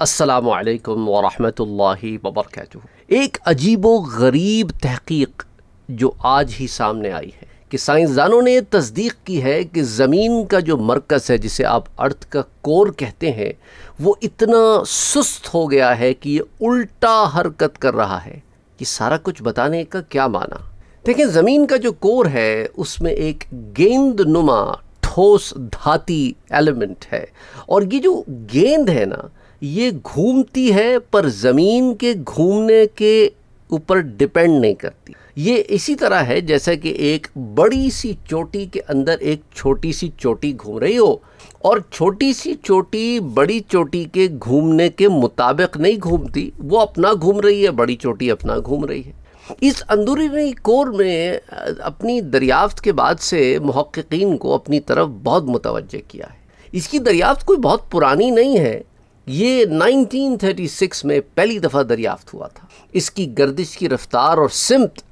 असलकम वरहि वबरक एक अजीब व गरीब तहकीक जो आज ही सामने आई है कि साइंसदानों ने तस्दीक की है कि ज़मीन का जो मरकज़ है जिसे आप अर्थ का कोर कहते हैं वो इतना सुस्त हो गया है कि ये उल्टा हरकत कर रहा है कि सारा कुछ बताने का क्या माना देखें ज़मीन का जो कोर है उसमें एक गेंद नुमा ठोस धाती एलिमेंट है और ये जो गेंद है ना ये घूमती है पर ज़मीन के घूमने के ऊपर डिपेंड नहीं करती ये इसी तरह है जैसा कि एक बड़ी सी चोटी के अंदर एक छोटी सी चोटी घूम रही हो और छोटी सी चोटी बड़ी चोटी के घूमने के मुताबिक नहीं घूमती वो अपना घूम रही है बड़ी चोटी अपना घूम रही है इस अंदरूनी कोर में अपनी दरियाफ्त के बाद से महक्कीन को अपनी तरफ बहुत मुतवजह किया है इसकी दरियाफ्त कोई बहुत पुरानी नहीं है ये 1936 में पहली दफ़ा दरियाफ्त हुआ था इसकी गर्दिश की रफ्तार और सिमत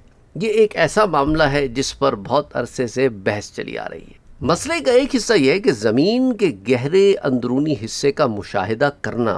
ये एक ऐसा मामला है जिस पर बहुत अरसे से बहस चली आ रही है मसले का एक हिस्सा यह है कि ज़मीन के गहरे अंदरूनी हिस्से का मुशाहिदा करना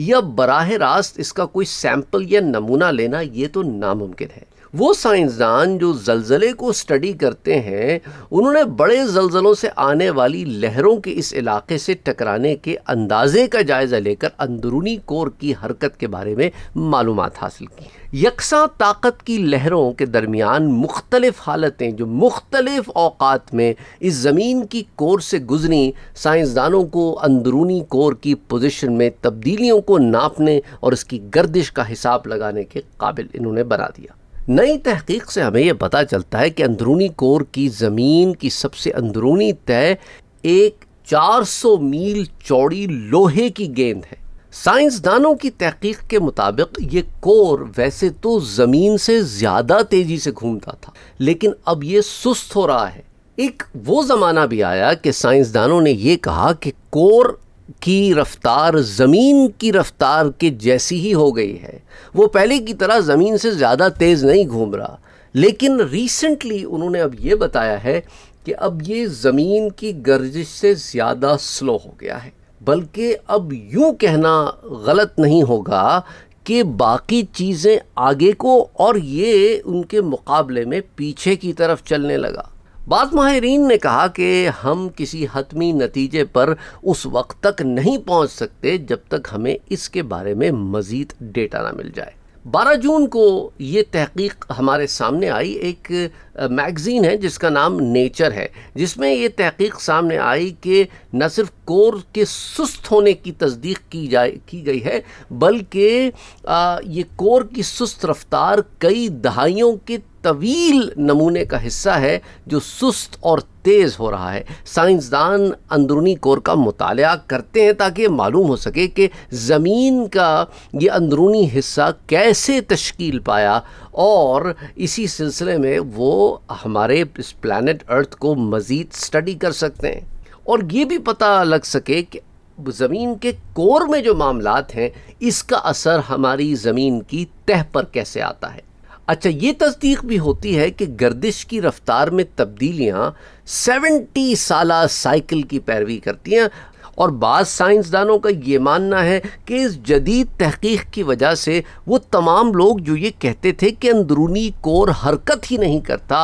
या बराह रास्त इसका कोई सैंपल या नमूना लेना ये तो नामुमकिन है वो साइंसदान जो जलज़ले को स्टडी करते हैं उन्होंने बड़े जलज़लों से आने वाली लहरों के इस इलाके से टकराने के अंदाज़े का जायज़ा लेकर अंदरूनी कोर की हरकत के बारे में मालूम हासिल की यकसा ताकत की लहरों के दरमियान मुख्तलिफ हालतें जो मुख्तलिफ अवकात में इस ज़मीन की कोर से गुजरी साइंसदानों को अंदरूनी कोर की पोजिशन में तब्दीलियों को नापने और इसकी गर्दिश का हिसाब लगाने के काबिल इन्होंने बना दिया नई तहकीक से हमें यह पता चलता है कि अंदरूनी कोर की ज़मीन की सबसे अंदरूनी तय एक 400 मील चौड़ी लोहे की गेंद है साइंसदानों की तहकीक के मुताबिक ये कोर वैसे तो ज़मीन से ज़्यादा तेज़ी से घूमता था लेकिन अब ये सुस्त हो रहा है एक वो ज़माना भी आया कि साइंसदानों ने यह कहा कि कोर की रफ़्तार ज़मीन की रफ़्तार के जैसी ही हो गई है वो पहले की तरह ज़मीन से ज़्यादा तेज़ नहीं घूम रहा लेकिन रिसेंटली उन्होंने अब ये बताया है कि अब ये ज़मीन की गर्जिश से ज़्यादा स्लो हो गया है बल्कि अब यूँ कहना गलत नहीं होगा कि बाकी चीज़ें आगे को और ये उनके मुकाबले में पीछे की तरफ चलने लगा बाद माहरीन ने कहा कि हम किसी हतमी नतीजे पर उस वक्त तक नहीं पहुंच सकते जब तक हमें इसके बारे में मज़ीद डेटा ना मिल जाए 12 जून को ये तहकीक हमारे सामने आई एक मैगज़ीन है जिसका नाम नेचर है जिसमें ये तहकीक सामने आई कि न सिर्फ कोर के सुस्त होने की तस्दीक की जाए की गई है बल्कि ये कोर की सुस्त रफ्तार कई दहाइयों के तवील नमूने का हिस्सा है जो सुस्त और तेज़ हो रहा है साइंसदान अंदरूनी कोर का मताल करते हैं ताकि मालूम हो सके कि ज़मीन का ये अंदरूनी हिस्सा कैसे तश्कील पाया और इसी सिलसिले में वो हमारे इस प्लानट अर्थ को मज़ीद स्टडी कर सकते हैं और ये भी पता लग सके कि ज़मीन के कोर में जो मामला हैं इसका असर हमारी ज़मीन की तह पर कैसे आता है अच्छा ये तस्दीक भी होती है कि गर्दिश की रफ्तार में तब्दीलियाँ 70 साल साइकिल की पैरवी करती हैं और बाद साइंसदानों का ये मानना है कि इस जदीद तहकीक की वजह से वो तमाम लोग जो ये कहते थे कि अंदरूनी कोर हरकत ही नहीं करता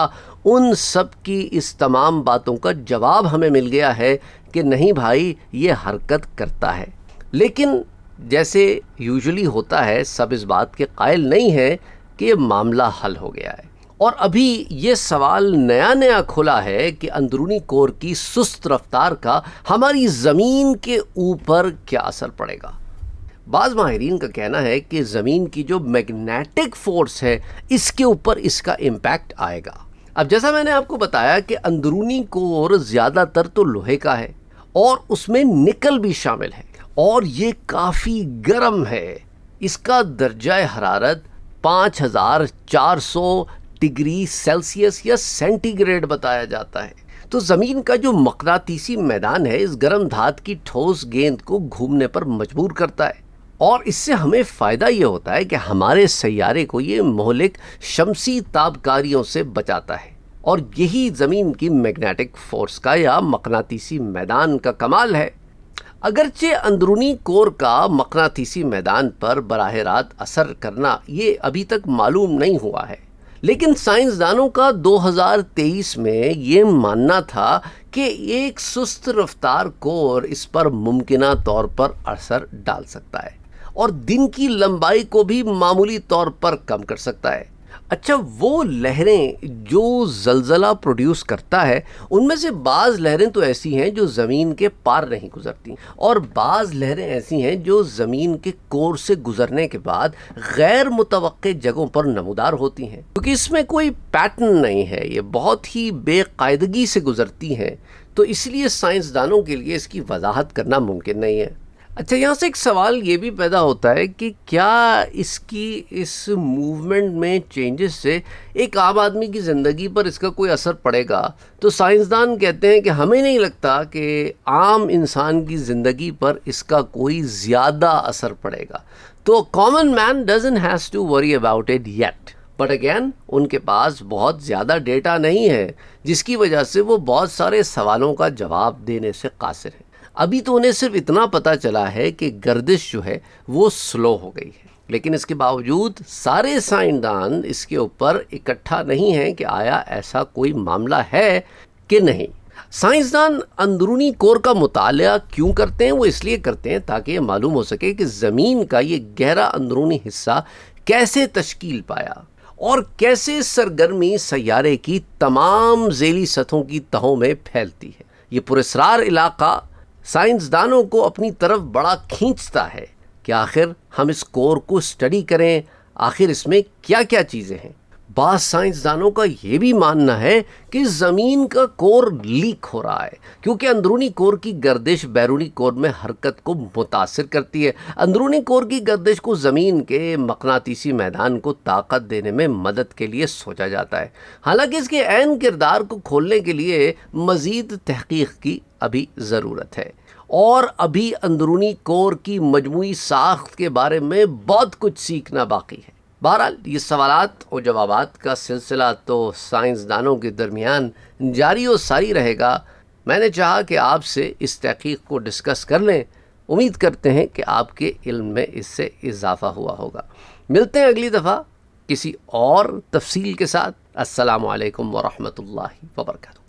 उन सब की इस तमाम बातों का जवाब हमें मिल गया है कि नहीं भाई ये हरकत करता है लेकिन जैसे यूजुअली होता है सब इस बात के कायल नहीं है कि ये मामला हल हो गया है और अभी ये सवाल नया नया खुला है कि अंदरूनी कोर की सुस्त रफ्तार का हमारी ज़मीन के ऊपर क्या असर पड़ेगा बाज़ माहरीन का कहना है कि ज़मीन की जो मैग्नेटिक फ़ोर्स है इसके ऊपर इसका इम्पैक्ट आएगा अब जैसा मैंने आपको बताया कि अंदरूनी कोर ज़्यादातर तो लोहे का है और उसमें निकल भी शामिल है और ये काफ़ी गर्म है इसका दर्जा हरारत 5400 डिग्री सेल्सियस या सेंटीग्रेड बताया जाता है तो ज़मीन का जो मकदातीसी मैदान है इस गर्म धात की ठोस गेंद को घूमने पर मजबूर करता है और इससे हमें फ़ायदा ये होता है कि हमारे सैारे को ये मोहलिक शमसी ताबकारियों से बचाता है और यही ज़मीन की मैग्नेटिक फोर्स का या मकनातीसी मैदान का कमाल है अगरचे अंदरूनी कोर का मकनातीसी मैदान पर बरह रात असर करना ये अभी तक मालूम नहीं हुआ है लेकिन साइंसदानों का 2023 में ये मानना था कि एक सुस्त रफ्तार कोर इस पर मुमकिन तौर पर असर डाल सकता है और दिन की लंबाई को भी मामूली तौर पर कम कर सकता है अच्छा वो लहरें जो जलजला प्रोड्यूस करता है उनमें से बाज़ लहरें तो ऐसी हैं जो ज़मीन के पार नहीं गुजरती और बाज़ लहरें ऐसी हैं जो ज़मीन के कोर से गुजरने के बाद गैर मुतव जगहों पर नमदार होती हैं क्योंकि इसमें कोई पैटर्न नहीं है ये बहुत ही बेकायदगी से गुजरती हैं तो इसलिए साइंसदानों के लिए इसकी वजाहत करना मुमकिन नहीं है अच्छा यहाँ से एक सवाल ये भी पैदा होता है कि क्या इसकी इस मूवमेंट में चेंजेस से एक आम आदमी की ज़िंदगी पर इसका कोई असर पड़ेगा तो साइंसदान कहते हैं कि हमें नहीं लगता कि आम इंसान की ज़िंदगी पर इसका कोई ज़्यादा असर पड़ेगा तो common man doesn't has to worry about it yet but again उनके पास बहुत ज़्यादा डेटा नहीं है जिसकी वजह से वो बहुत सारे सवालों का जवाब देने से कासिर हैं अभी तो उन्हें सिर्फ इतना पता चला है कि गर्दिश जो है वो स्लो हो गई है लेकिन इसके बावजूद सारे साइंसदान इसके ऊपर इकट्ठा नहीं हैं कि आया ऐसा कोई मामला है कि नहीं साइंसदान अंदरूनी कोर का मुताल क्यों करते हैं वो इसलिए करते हैं ताकि ये मालूम हो सके कि ज़मीन का ये गहरा अंदरूनी हिस्सा कैसे तश्कील पाया और कैसे सरगर्मी सैारे की तमाम जेली सतहों की तहों में फैलती है ये पुरेसरार इलाका साइंसदानों को अपनी तरफ बड़ा खींचता है कि आखिर हम इस कोर को स्टडी करें आखिर इसमें क्या क्या चीज़ें हैं बास साइंसदानों का ये भी मानना है कि ज़मीन का कोर लीक हो रहा है क्योंकि अंदरूनी कोर की गर्दिश बैरूनी कोर में हरकत को मुतासर करती है अंदरूनी कोर की गर्दिश को ज़मीन के मकनातीसी मैदान को ताकत देने में मदद के लिए सोचा जाता है हालांकि इसके एन किरदार को खोलने के लिए मज़ीद तहकीक की अभी ज़रूरत है और अभी अंदरूनी कोर की मजमू साख्त के बारे में बहुत कुछ सीखना बाकी है बहरहाल ये सवाल और जवाब का सिलसिला तो साइंसदानों के दरमियान जारी और सारी रहेगा मैंने चाहा कि आपसे इस तहकीक को डिस्कस कर लें उम्मीद करते हैं कि आपके इल्म में इससे इजाफा हुआ होगा मिलते हैं अगली दफ़ा किसी और तफसील के साथ असलकम वरहमल वर्का